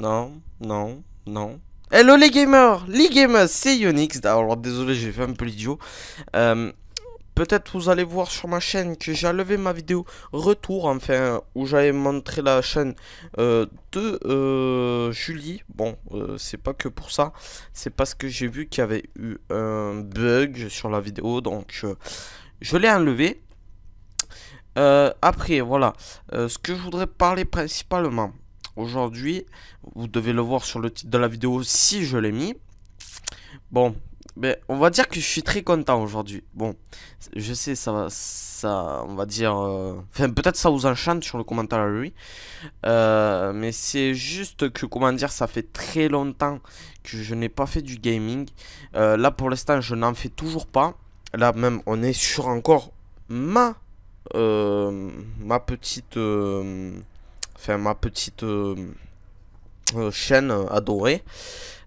Non, non, non. Hello les gamers Les gamers, c'est Yonix. Alors désolé, j'ai fait un peu l'idiot. Euh, peut-être vous allez voir sur ma chaîne que j'ai enlevé ma vidéo retour, enfin, où j'avais montré la chaîne euh, de euh, Julie. Bon, c'est pas que pour ça. C'est parce que j'ai vu qu'il y avait eu un bug sur la vidéo, donc je l'ai enlevé. après, voilà. ce que je voudrais parler principalement, Aujourd'hui, vous devez le voir sur le titre de la vidéo si je l'ai mis. Bon, on va dire que je suis très content aujourd'hui. Bon, je sais, ça, ça on va dire... Euh, enfin, peut-être ça vous enchante sur le commentaire à lui. Euh, mais c'est juste que, comment dire, ça fait très longtemps que je n'ai pas fait du gaming. Euh, là, pour l'instant, je n'en fais toujours pas. Là, même, on est sur encore ma... ma petite enfin ma petite euh, euh, chaîne adorée.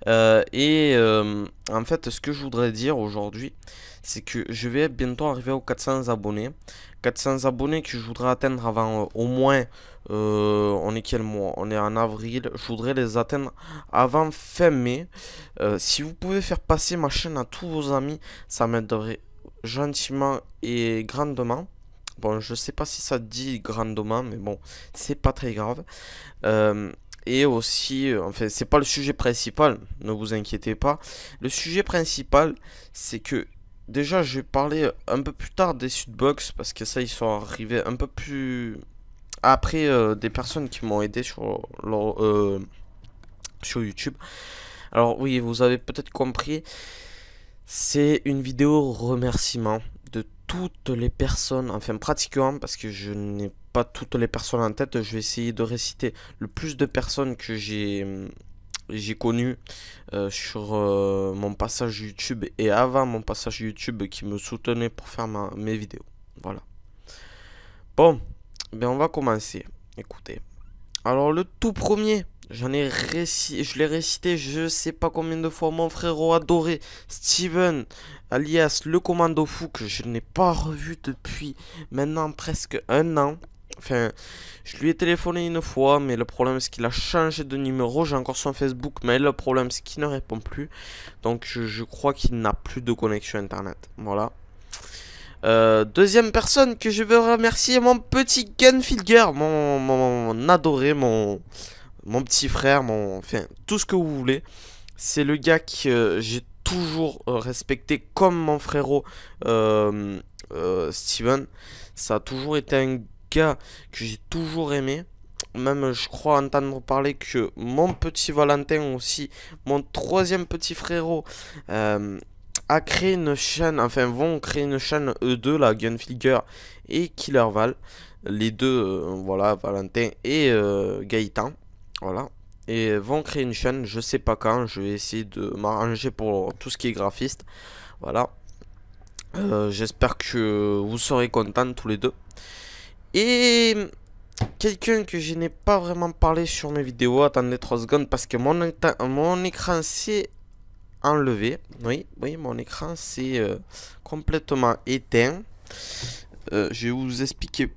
Euh, et en fait, ce que je voudrais dire aujourd'hui, c'est que je vais bientôt arriver aux 400 abonnés. 400 abonnés que je voudrais atteindre avant au moins, on est quel mois On est en avril, je voudrais les atteindre avant fin mai. si vous pouvez faire passer ma chaîne à tous vos amis, ça m'aiderait gentiment et grandement. Bon, je sais pas si ça dit grandement, mais bon, c'est pas très grave. Euh, et aussi, euh, en fait, c'est pas le sujet principal, ne vous inquiétez pas. Le sujet principal, c'est que déjà, je vais parler un peu plus tard des Sudbox, parce que ça, ils sont arrivés un peu plus après euh, des personnes qui m'ont aidé sur, sur YouTube. Alors oui, vous avez peut-être compris, c'est une vidéo remerciement toutes les personnes, enfin pratiquement, parce que je n'ai pas toutes les personnes en tête, je vais essayer de réciter le plus de personnes que j'ai j'ai euh, sur euh, mon passage YouTube et avant mon passage YouTube qui me soutenaient pour faire mes vidéos. Voilà. Bon, ben on va commencer. Écoutez. Alors le tout premier, j'en ai je l'ai récité je sais pas combien de fois, mon frérot adoré, Steven, alias le commando fou que je n'ai pas revu depuis maintenant presque un an. Enfin, je lui ai téléphoné une fois, mais le problème c'est qu'il a changé de numéro. J'ai encore son Facebook, mais le problème c'est qu'il ne répond plus. Donc je, crois qu'il n'a plus de connexion internet. Voilà. Euh, deuxième personne que je veux remercier, mon petit Gunfielder, mon, adoré, mon, mon petit frère, mon, enfin tout ce que vous voulez. C'est le gars que euh, j'ai toujours euh, respecté comme mon frérot euh, euh, Steven. Ça a toujours été un gars que j'ai toujours aimé même je crois entendre parler que mon petit Valentin aussi, mon troisième petit frérot, a créé une chaîne, enfin vont créer une chaîne e2 la Gunfigure et Killer Val, les deux, voilà, Valentin et euh, Gaëtan, voilà vont créer une chaîne, je sais pas quand, je vais essayer de m'arranger pour tout ce qui est graphiste. Voilà. Euh, j'espère que vous serez contents tous les deux. Et quelqu'un que je n'ai pas vraiment parlé sur mes vidéos, attendez trois secondes parce que mon, mon écran s'est enlevé. Oui, oui, mon écran s'est euh, complètement éteint. Euh, je vais vous expliquer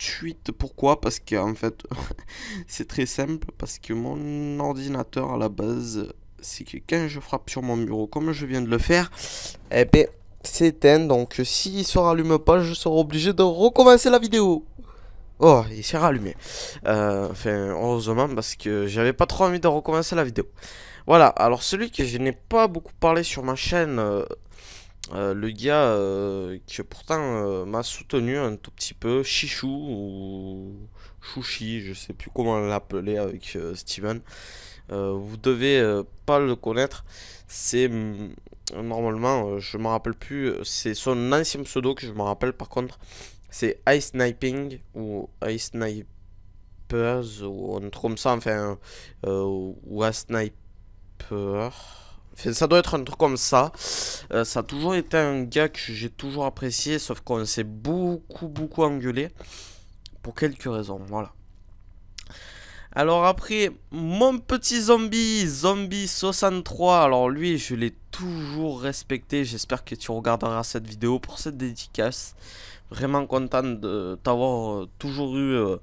suite. Pourquoi Parce que en fait, c'est très simple. Parce que mon ordinateur à la base, c'est que quand je frappe sur mon bureau, comme je viens de le faire, eh ben, éteint Donc, s'il se rallume pas, je serai obligé de recommencer la vidéo. Oh, il s'est rallumé. Euh, enfin, heureusement, parce que j'avais pas trop envie de recommencer la vidéo. Voilà, alors celui que je n'ai pas beaucoup parlé sur ma chaîne, euh, euh, le gars euh, qui pourtant euh, m'a soutenu un tout petit peu, Chichou ou Chouchi, je sais plus comment l'appeler avec Steven. vous devez pas le connaître. C'est mm, normalement, je me rappelle plus, c'est son ancien pseudo que je me rappelle par contre. C'est Ice Sniping ou Ice Snipers ou on ça, enfin, ou Ice Sniper ça doit être un truc comme ça. Euh, ça a toujours été un gars que j'ai toujours apprécié, sauf qu'on s'est beaucoup, beaucoup engueulé. Pour quelques raisons, voilà. Alors après, mon petit zombie, zombie 63. Alors lui, je l'ai toujours respecté. J'espère que tu regarderas cette vidéo pour cette dédicace. Vraiment content de t'avoir euh, toujours eu euh,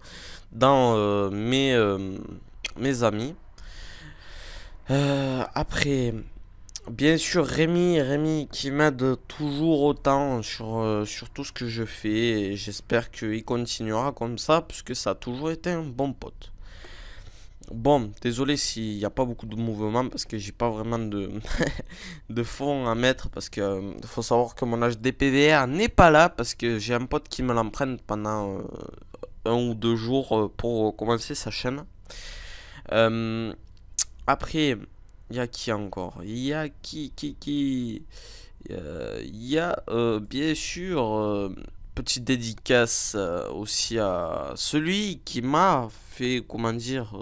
dans mes, mes amis. après, Bien sûr, Rémi, Rémi qui m'aide toujours autant sur, euh, sur, tout ce que je fais. Et j'espère qu'il continuera comme ça, puisque ça a toujours été un bon pote. Bon, désolé s'il n'y a pas beaucoup de mouvements, parce que j'ai pas vraiment de, de fond à mettre, parce que euh, faut savoir que mon HDPVR n'est pas là, parce que j'ai un pote qui me l'emprunte pendant euh, un ou deux jours pour commencer sa chaîne. après... Il y a qui encore Il y a qui qui qui euh, Il y a euh, bien sûr euh, petite dédicace aussi à celui qui m'a fait comment dire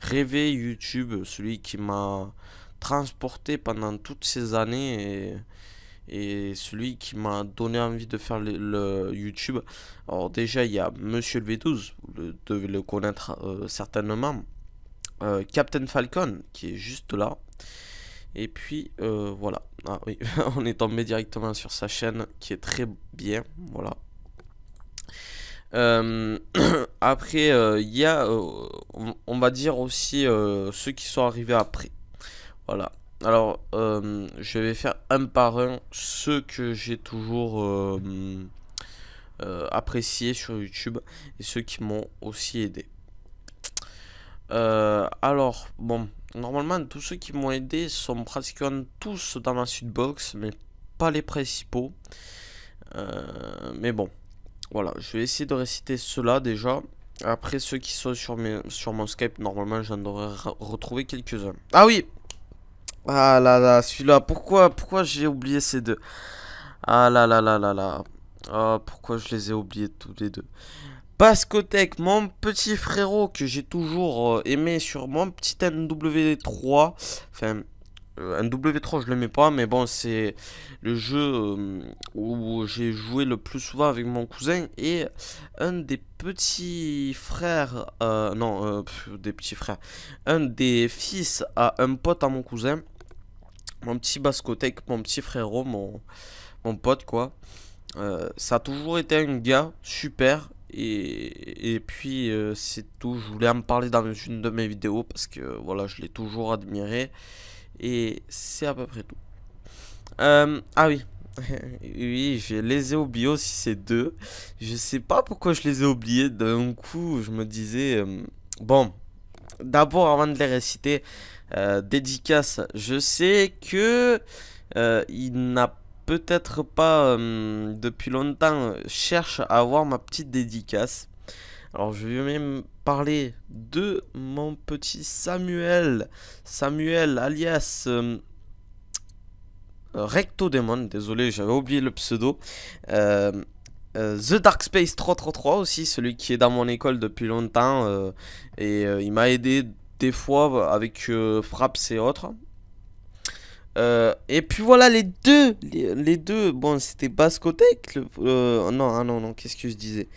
rêver YouTube, celui qui m'a transporté pendant toutes ces années et, celui qui m'a donné envie de faire le, YouTube. Alors déjà il y a Monsieur le V12, vous devez le connaître certainement. Euh, Captain Falcon qui est juste là. Et puis euh, voilà. Ah oui, on est tombé directement sur sa chaîne qui est très bien. Voilà. Euh, après, il y a, on, on, va dire aussi ceux qui sont arrivés après. Voilà. Alors, je vais faire un par un ceux que j'ai toujours appréciés sur YouTube et ceux qui m'ont aussi aidé. Euh, alors, bon, normalement, tous ceux qui m'ont aidé sont pratiquement tous dans ma box mais pas les principaux. Euh, mais bon, voilà, je vais essayer de réciter cela déjà. Après, ceux qui sont sur, sur mon Skype, normalement, j'en devrais retrouver quelques-uns. Ah oui Ah là là, celui-là, pourquoi, pourquoi j'ai oublié ces deux Ah là là là là là. Ah, pourquoi je les ai oubliés tous les deux Tech, mon petit frérot que j'ai toujours euh, aimé sur mon petit NW3. Enfin, un euh, 3 je le pas mais bon c'est le jeu euh, où j'ai joué le plus souvent avec mon cousin et un des petits frères non des petits frères un des fils à un pote à mon cousin mon petit bascothèque mon petit frérot mon, pote quoi ça a toujours été un gars super et, puis euh, c'est tout, je voulais en parler dans une de mes vidéos parce que voilà, je l'ai toujours admiré. Et c'est à peu près tout. Euh, ah oui, oui, je les ai oubliés aussi ces deux. Je sais pas pourquoi je les ai oubliés. D'un coup, je me disais... Euh, bon, d'abord avant de les réciter, dédicace. Je sais que il n'a pas peut-être pas euh, depuis longtemps cherche à avoir ma petite dédicace. Alors je vais même parler de mon petit Samuel, Samuel alias euh, Recto Demon, désolé j'avais oublié le pseudo. Euh, The Dark Space 333 aussi, celui qui est dans mon école depuis longtemps et il m'a aidé des fois avec Fraps et autres. Euh, et puis voilà les deux, les, deux, bon c'était Bascotec, euh, non, ah non, non, qu'est-ce que je disais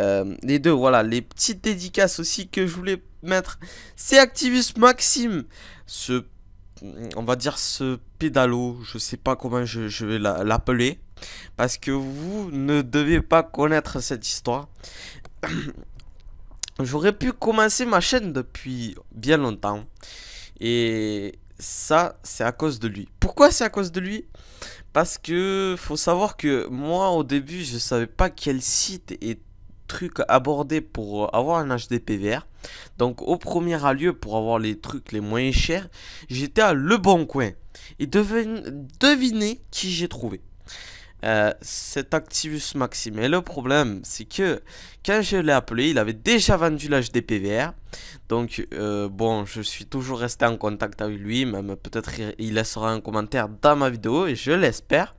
euh, Les deux, voilà, les petites dédicaces aussi que je voulais mettre, c'est Activus Maxime, ce, on va dire ce pédalo, je sais pas comment je vais l'appeler, parce que vous ne devez pas connaître cette histoire. J'aurais pu commencer ma chaîne depuis bien longtemps. Et ça, c'est à cause de lui. Pourquoi c'est à cause de lui Parce que faut savoir que moi, au début, je savais pas quel site et truc aborder pour avoir un HDPVR. Donc, au premier lieu, pour avoir les trucs les moins chers, j'étais à Le Bon Coin. Et devinez qui j'ai trouvé. Euh, cet Activus Maxime Mais le problème, c'est que quand je l'ai appelé, il avait déjà vendu des PVR. Donc, euh, bon, je suis toujours resté en contact avec lui. Même peut-être il laissera un commentaire dans ma vidéo, et je l'espère.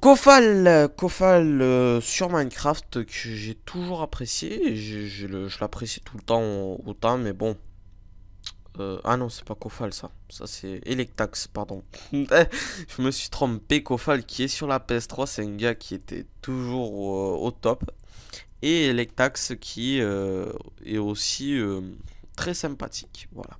Kofal, Kofal euh, sur Minecraft que j'ai toujours apprécié, je, je l'apprécie tout le temps autant, mais bon, euh, ah non, c'est pas Kofal ça. Ça c'est Electax, pardon. Hmm. je me suis trompé. Kofal qui est sur la PS3, c'est un gars qui était toujours au top. Et Electax qui euh, est aussi euh, très sympathique. Voilà.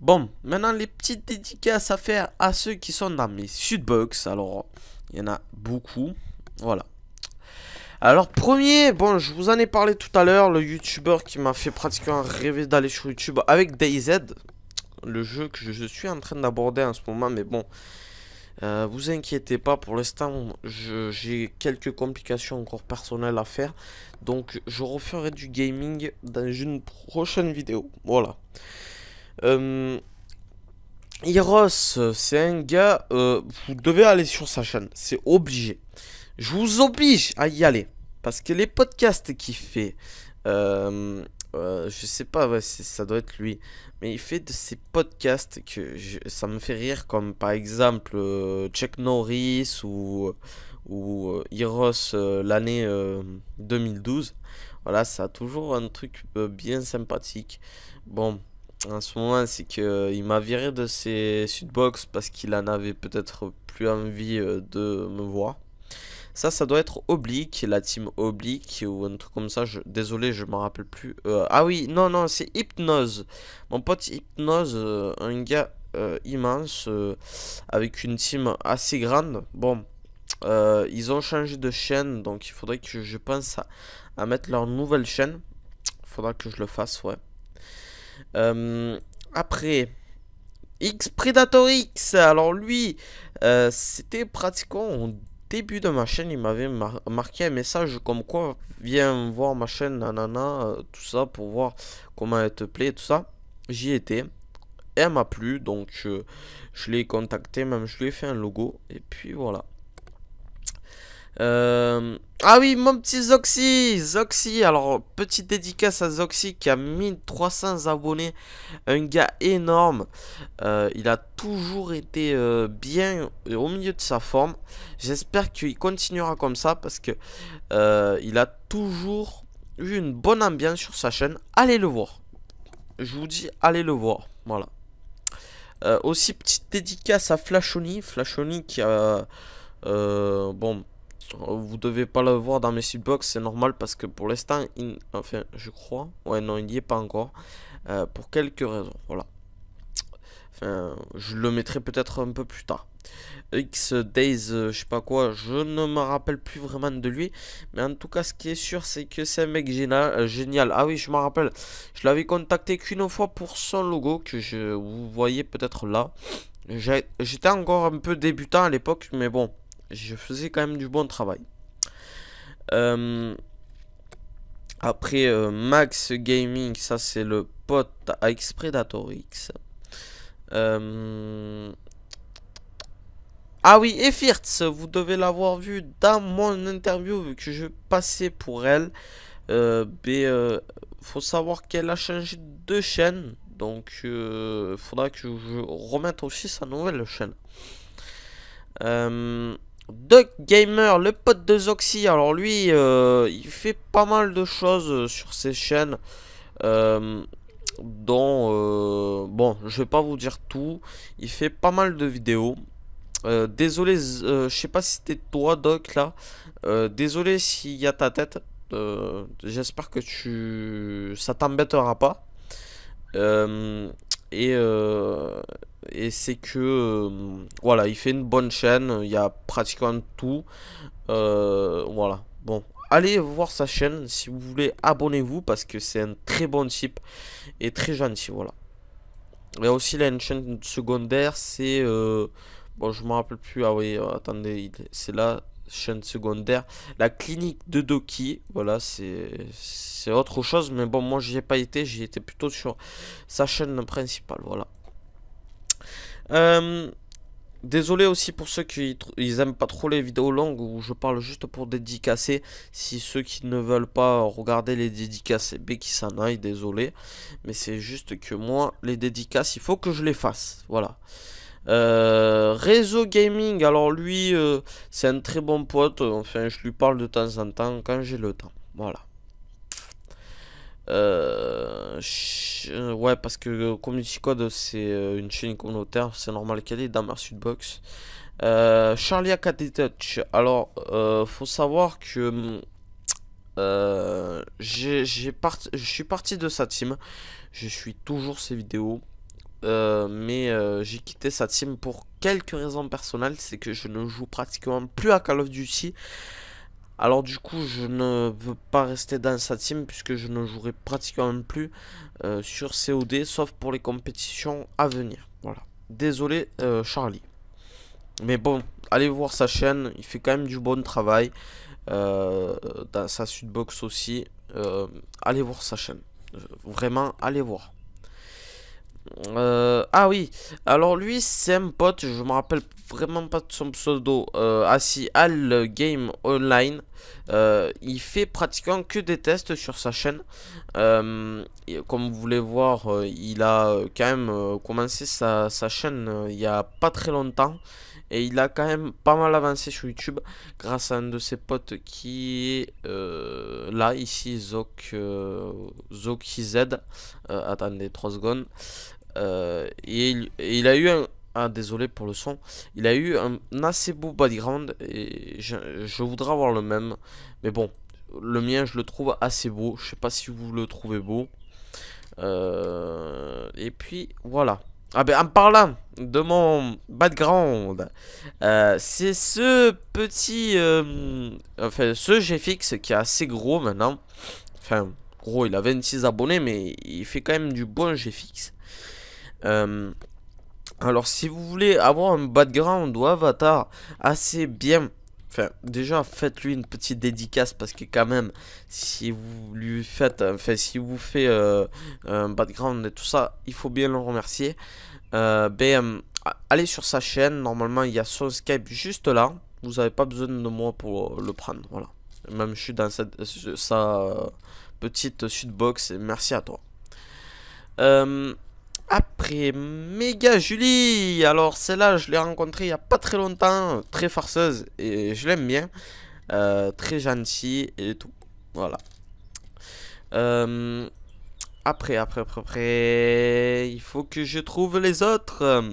Bon, maintenant les petites dédicaces à faire à ceux qui sont dans mes Sudbox. Alors, il y en a beaucoup. Voilà. Alors premier, bon je vous en ai parlé tout à l'heure, le youtubeur qui m'a fait pratiquement rêver d'aller sur YouTube avec DayZ, le jeu que je suis en train d'aborder en ce moment, mais bon, euh, vous inquiétez pas, pour l'instant j'ai quelques complications encore personnelles à faire, donc je referai du gaming dans une prochaine vidéo, voilà. Hiros, euh, c'est un gars, euh, vous devez aller sur sa chaîne, c'est obligé. Je vous oblige à y aller. Parce que les podcasts qu'il fait, euh, euh je sais pas, si ça doit être lui, mais il fait de ces podcasts que ça me fait rire, comme par exemple Check euh, Chuck Norris ou, ou euh, l'année 2012. Voilà, ça a toujours un truc bien sympathique. Bon, en ce moment, c'est qu'il m'a viré de ses sudbox parce qu'il en avait peut-être plus envie de me voir. Ça, ça doit être Oblique, la team Oblique ou un truc comme ça. Je... Désolé, je m'en rappelle plus. Euh, ah oui, non, non, c'est Hypnose. Mon pote Hypnose, euh, un gars euh, immense avec une team assez grande. Bon, ils ont changé de chaîne, donc il faudrait que je pense à, mettre leur nouvelle chaîne. Il Faudra que je le fasse, ouais. après... X Predator X, alors lui, c'était pratiquement début de ma chaîne, il m'avait marqué un message comme quoi viens voir ma chaîne, nanana, euh, tout ça, pour voir comment elle te plaît, tout ça. J'y étais. Elle m'a plu, donc euh, je l'ai contacté, même je lui ai fait un logo, et puis voilà. Euh, ah oui, mon petit Zoxy Zoxy, alors petite dédicace à Zoxy qui a 1300 abonnés. Un gars énorme. Euh, il a toujours été euh, bien au milieu de sa forme. J'espère qu'il continuera comme ça parce que il a toujours eu une bonne ambiance sur sa chaîne. Allez le voir. Je vous dis, allez le voir. Voilà. aussi, petite dédicace à Flashoni. Flashoni qui a... bon, vous devez pas le voir dans mes box c'est normal parce que pour l'instant, enfin, je crois, ouais, non, il n'y est pas encore, euh, pour quelques raisons, voilà. Enfin, je le mettrai peut-être un peu plus tard. X Days, euh, je sais pas quoi, je ne me rappelle plus vraiment de lui. Mais en tout cas, ce qui est sûr, c'est que c'est un mec génial, euh, génial. Ah oui, je me rappelle, je l'avais contacté qu'une fois pour son logo que je, vous voyez peut-être là. J'étais encore un peu débutant à l'époque, mais bon, je faisais quand même du bon travail. Euh, après euh, Max Gaming, ça c'est le pote à Predator X. Euh, ah oui, Efirtz, vous devez l'avoir vu dans mon interview que je passais pour elle. Euh, faut savoir qu'elle a changé de chaîne. Donc il faudra que je remette aussi sa nouvelle chaîne. Doc Gamer, le pote de Zoxy. Alors lui, euh, il fait pas mal de choses euh, sur ses chaînes. Euh, bon, je vais pas vous dire tout. Il fait pas mal de vidéos. désolé, je sais pas si c'était toi, Doc, là. désolé s'il y a ta tête. J'espère que tu... ça t'embêtera pas. et et c'est que euh, voilà, il fait une bonne chaîne, il y a pratiquement tout. Euh, voilà. Bon, allez voir sa chaîne si vous voulez, abonnez-vous parce que c'est un très bon type et très gentil, voilà. Il y a aussi la une chaîne secondaire, c'est euh, bon, je me rappelle plus. Ah oui, attendez, c'est la chaîne secondaire. La clinique de Doki, voilà, c'est autre chose. Mais bon, moi, j'y ai pas été. J'y étais plutôt sur sa chaîne principale, voilà. Euh, désolé aussi pour ceux qui ils aiment pas trop les vidéos longues où je parle juste pour dédicacer. Si ceux qui ne veulent pas regarder les dédicaces B ben qui s'en aillent, désolé. Mais c'est juste que moi, les dédicaces, il faut que je les fasse. Voilà. Euh, réseau Gaming, alors lui, euh, c'est un très bon pote. Enfin, je lui parle de temps en temps quand j'ai le temps. Voilà. Euh, euh, ouais, parce que Community Code, c'est euh, une chaîne communautaire, c'est normal qu'elle ait dans ma Sudbox. Euh, Charlie cat Touch. Alors, euh, faut savoir que euh, j'ai parti je suis parti de sa team. Je suis toujours ses vidéos. Euh, mais euh, j'ai quitté sa team pour quelques raisons personnelles. C'est que je ne joue pratiquement plus à Call of Duty. Alors du coup, je ne veux pas rester dans sa team puisque je ne jouerai pratiquement plus euh, sur COD, sauf pour les compétitions à venir. Voilà. Désolé euh, Charlie. Mais bon, allez voir sa chaîne, il fait quand même du bon travail. Euh, dans sa suitbox aussi. allez voir sa chaîne. Vraiment, allez voir. Euh, ah oui, alors lui, c'est un pote, je me rappelle vraiment pas de son pseudo. Euh, assis Al Game Online, euh, il fait pratiquement que des tests sur sa chaîne. Euh, comme vous voulez voir, il a quand même commencé sa, sa chaîne il y a pas très longtemps. Et il a quand même pas mal avancé sur YouTube grâce à un de ses potes qui est euh, là, ici, Zok, euh, Z. Euh, attendez 3 secondes. Et il, a eu un, ah, désolé pour le son. Il a eu un assez beau background et je, voudrais avoir le même. Mais bon, le mien, je le trouve assez beau. Je sais pas si vous le trouvez beau. et puis, voilà. Ah ben en parlant de mon background, euh, c'est ce petit, euh, enfin ce GFX qui est assez gros maintenant, enfin gros il a 26 abonnés mais il fait quand même du bon GFX. Euh, alors si vous voulez avoir un background ou avatar assez bien déjà, faites-lui une petite dédicace parce que quand même, si vous lui faites, fait si vous faites euh, un background et tout ça, il faut bien le remercier. Euh, ben, allez sur sa chaîne. Normalement, il y a son Skype juste là. Vous n'avez pas besoin de moi pour euh, le prendre. Voilà. Même je suis dans sa petite suite Et merci à toi après Méga Julie. Alors celle-là, je l'ai rencontrée il n'y a pas très longtemps, très farceuse et je l'aime bien. Euh, très gentille et tout. Voilà. Euh, après, après, après, il faut que je trouve les autres.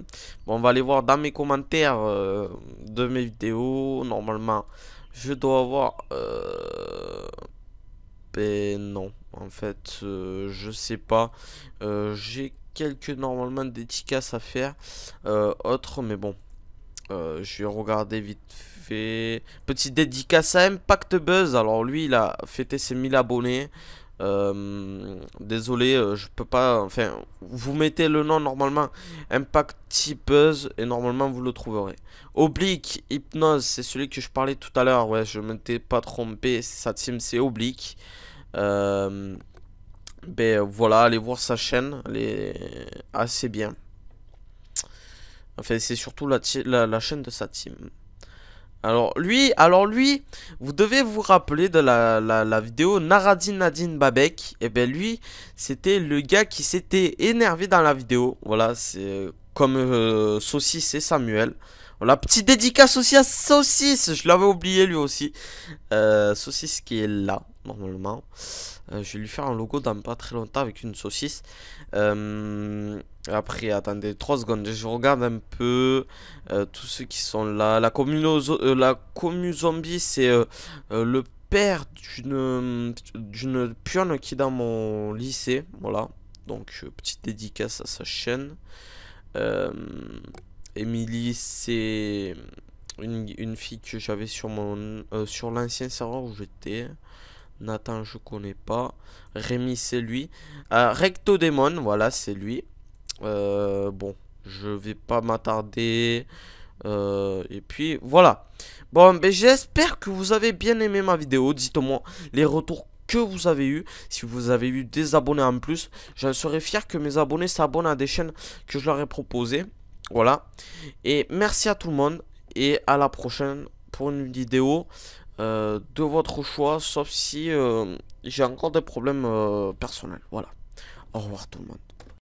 on va aller voir dans mes commentaires euh, de mes vidéos. Normalement, je dois avoir... Ben non, en fait, je sais pas. J'ai quelques normalement dédicaces à faire. Euh, autre, mais bon. Euh, je vais regarder vite fait. Petite dédicace à Impact Buzz. Alors lui, il a fêté ses 1000 abonnés. Euh, désolé, euh, je peux pas. Enfin, vous mettez le nom normalement Impact Buzz et normalement vous le trouverez. Oblique Hypnose, c'est celui que je parlais tout à l'heure. Ouais, je m'étais pas trompé. Sa team, c'est Oblique. Euh, ben voilà, allez voir sa chaîne, elle est assez bien. Enfin, c'est surtout la, la, chaîne de sa team. Alors lui, alors lui, vous devez vous rappeler de la, la vidéo Naradin Nadine Babek. Et eh ben lui, c'était le gars qui s'était énervé dans la vidéo. Voilà, c'est euh, comme euh, Saucisse et Samuel. Voilà, petite dédicace aussi à Saucisse, je l'avais oublié lui aussi. Euh, Saucisse qui est là normalement. Euh, je vais lui faire un logo dans pas très longtemps avec une saucisse. Euh, après, attendez trois secondes, je regarde un peu euh, tous ceux qui sont là. La commu, la commu zombie, c'est le père d'une pionne qui est dans mon lycée. Voilà, donc petite dédicace à sa chaîne. Émilie, c'est... Une, fille que j'avais sur mon sur l'ancien serveur où j'étais Nathan, je connais pas. Rémi, c'est lui. Euh, Rectodémon, voilà, c'est lui. Euh, bon, je vais pas m'attarder. Euh, et puis, voilà. Bon, ben, j'espère que vous avez bien aimé ma vidéo. Dites-moi les retours que vous avez eu. Si vous avez eu des abonnés en plus, je serais fier que mes abonnés s'abonnent à des chaînes que je leur ai proposées. Voilà. Et merci à tout le monde. Et à la prochaine pour une vidéo. Euh, de votre choix, sauf si euh, j'ai encore des problèmes euh, personnels. Voilà. Au revoir tout le monde.